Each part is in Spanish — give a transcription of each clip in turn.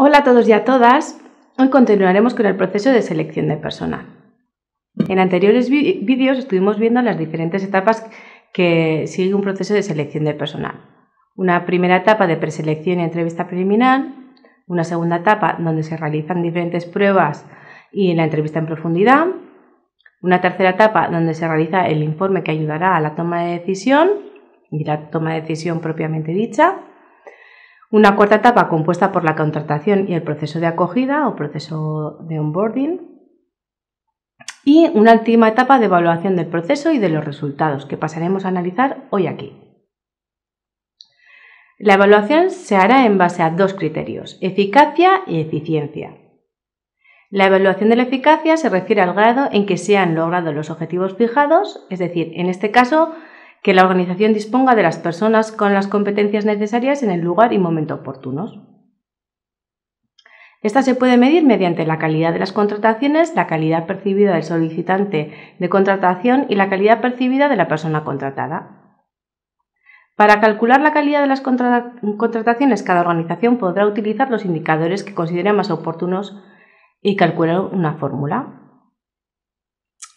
Hola a todos y a todas. Hoy continuaremos con el proceso de selección de personal. En anteriores vídeos estuvimos viendo las diferentes etapas que sigue un proceso de selección de personal. Una primera etapa de preselección y entrevista preliminar, una segunda etapa donde se realizan diferentes pruebas y la entrevista en profundidad, una tercera etapa donde se realiza el informe que ayudará a la toma de decisión y la toma de decisión propiamente dicha, una cuarta etapa compuesta por la contratación y el proceso de acogida o proceso de onboarding. Y una última etapa de evaluación del proceso y de los resultados que pasaremos a analizar hoy aquí. La evaluación se hará en base a dos criterios, eficacia y eficiencia. La evaluación de la eficacia se refiere al grado en que se han logrado los objetivos fijados, es decir, en este caso que la organización disponga de las personas con las competencias necesarias en el lugar y momento oportunos. Esta se puede medir mediante la calidad de las contrataciones, la calidad percibida del solicitante de contratación y la calidad percibida de la persona contratada. Para calcular la calidad de las contrataciones, cada organización podrá utilizar los indicadores que considere más oportunos y calcular una fórmula.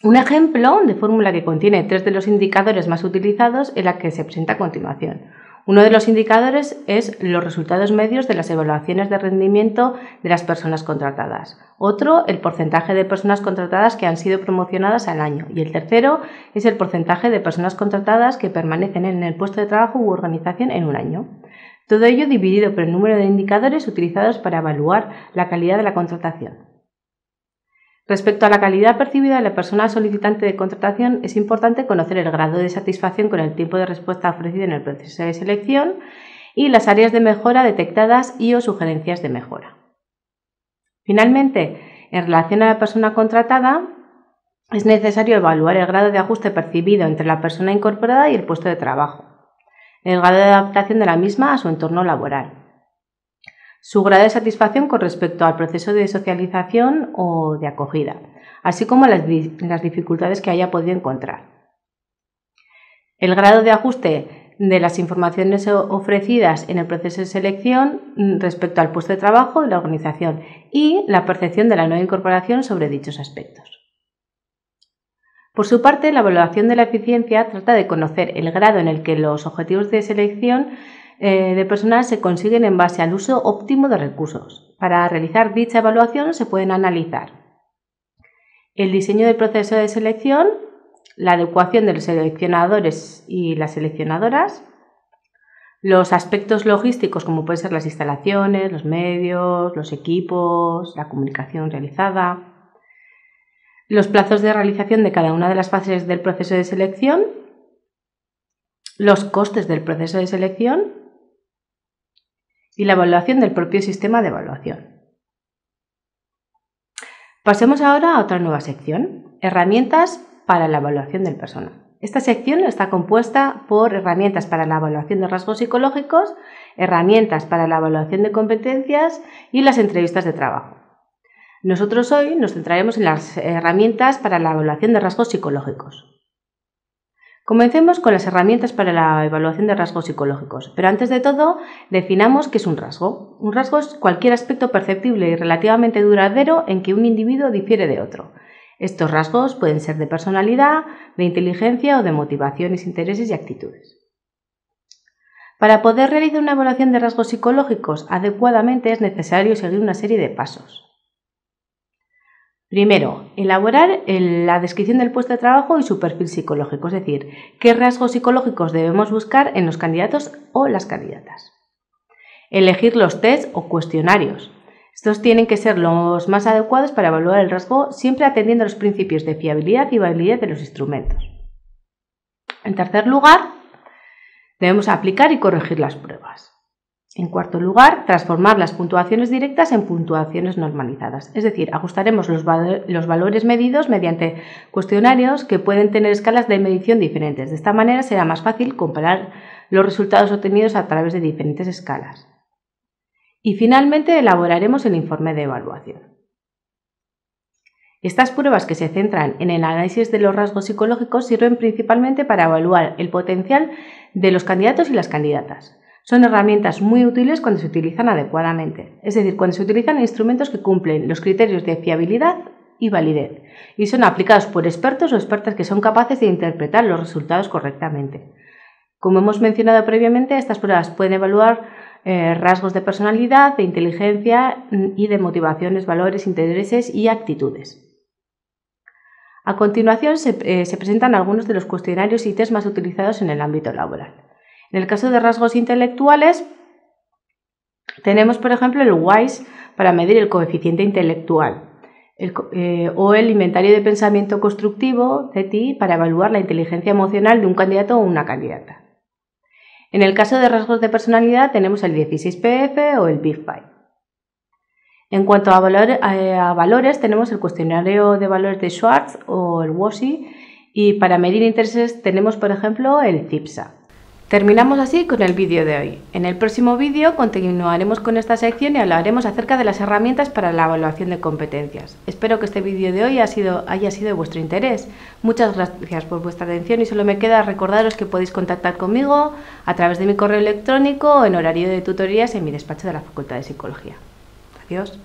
Un ejemplo de fórmula que contiene tres de los indicadores más utilizados es la que se presenta a continuación. Uno de los indicadores es los resultados medios de las evaluaciones de rendimiento de las personas contratadas. Otro, el porcentaje de personas contratadas que han sido promocionadas al año. Y el tercero es el porcentaje de personas contratadas que permanecen en el puesto de trabajo u organización en un año. Todo ello dividido por el número de indicadores utilizados para evaluar la calidad de la contratación. Respecto a la calidad percibida de la persona solicitante de contratación, es importante conocer el grado de satisfacción con el tiempo de respuesta ofrecido en el proceso de selección y las áreas de mejora detectadas y o sugerencias de mejora. Finalmente, en relación a la persona contratada, es necesario evaluar el grado de ajuste percibido entre la persona incorporada y el puesto de trabajo, el grado de adaptación de la misma a su entorno laboral, su grado de satisfacción con respecto al proceso de socialización o de acogida, así como las, dificultades que haya podido encontrar. El grado de ajuste de las informaciones ofrecidas en el proceso de selección mm, respecto al puesto de trabajo de la organización y la percepción de la nueva incorporación sobre dichos aspectos. Por su parte, la evaluación de la eficiencia trata de conocer el grado en el que los objetivos de selección eh, de personal se consiguen en base al uso óptimo de recursos. Para realizar dicha evaluación se pueden analizar el diseño del proceso de selección, la adecuación de los seleccionadores y las seleccionadoras, los aspectos logísticos como pueden ser las instalaciones, los medios, los equipos, la comunicación realizada, los plazos de realización de cada una de las fases del proceso de selección, los costes del proceso de selección y la evaluación del propio sistema de evaluación. Pasemos ahora a otra nueva sección, herramientas para la evaluación del personal. Esta sección está compuesta por herramientas para la evaluación de rasgos psicológicos, herramientas para la evaluación de competencias y las entrevistas de trabajo. Nosotros hoy nos centraremos en las herramientas para la evaluación de rasgos psicológicos. Comencemos con las herramientas para la evaluación de rasgos psicológicos, pero antes de todo definamos qué es un rasgo. Un rasgo es cualquier aspecto perceptible y relativamente duradero en que un individuo difiere de otro. Estos rasgos pueden ser de personalidad, de inteligencia o de motivaciones, intereses y actitudes. Para poder realizar una evaluación de rasgos psicológicos adecuadamente es necesario seguir una serie de pasos. Primero, elaborar la descripción del puesto de trabajo y su perfil psicológico, es decir, qué rasgos psicológicos debemos buscar en los candidatos o las candidatas. Elegir los test o cuestionarios. Estos tienen que ser los más adecuados para evaluar el rasgo, siempre atendiendo los principios de fiabilidad y validez de los instrumentos. En tercer lugar, debemos aplicar y corregir las pruebas. En cuarto lugar, transformar las puntuaciones directas en puntuaciones normalizadas, es decir, ajustaremos los, valores medidos mediante cuestionarios que pueden tener escalas de medición diferentes. De esta manera será más fácil comparar los resultados obtenidos a través de diferentes escalas. Y finalmente, elaboraremos el informe de evaluación. Estas pruebas que se centran en el análisis de los rasgos psicológicos sirven principalmente para evaluar el potencial de los candidatos y las candidatas, son herramientas muy útiles cuando se utilizan adecuadamente, es decir, cuando se utilizan instrumentos que cumplen los criterios de fiabilidad y validez, y son aplicados por expertos o expertas que son capaces de interpretar los resultados correctamente. Como hemos mencionado previamente, estas pruebas pueden evaluar eh, rasgos de personalidad, de inteligencia mm, y de motivaciones, valores, intereses y actitudes. A continuación se, eh, se presentan algunos de los cuestionarios y test más utilizados en el ámbito laboral. En el caso de rasgos intelectuales, tenemos, por ejemplo, el WISE para medir el coeficiente intelectual. Eh, o el inventario de pensamiento constructivo, CETI, para evaluar la inteligencia emocional de un candidato o una candidata. En el caso de rasgos de personalidad tenemos el 16PF o el Big En cuanto a, eh, a, valores, tenemos el cuestionario de valores de Schwartz o el WOSI y para medir intereses tenemos, por ejemplo, el CIPSA. Terminamos así con el vídeo de hoy. En el próximo vídeo continuaremos con esta sección y hablaremos acerca de las herramientas para la evaluación de competencias. Espero que este vídeo de hoy haya sido de vuestro interés. Muchas gracias por vuestra atención y solo me queda recordaros que podéis contactar conmigo a través de mi correo electrónico o en horario de tutorías en mi despacho de la Facultad de Psicología. Adiós.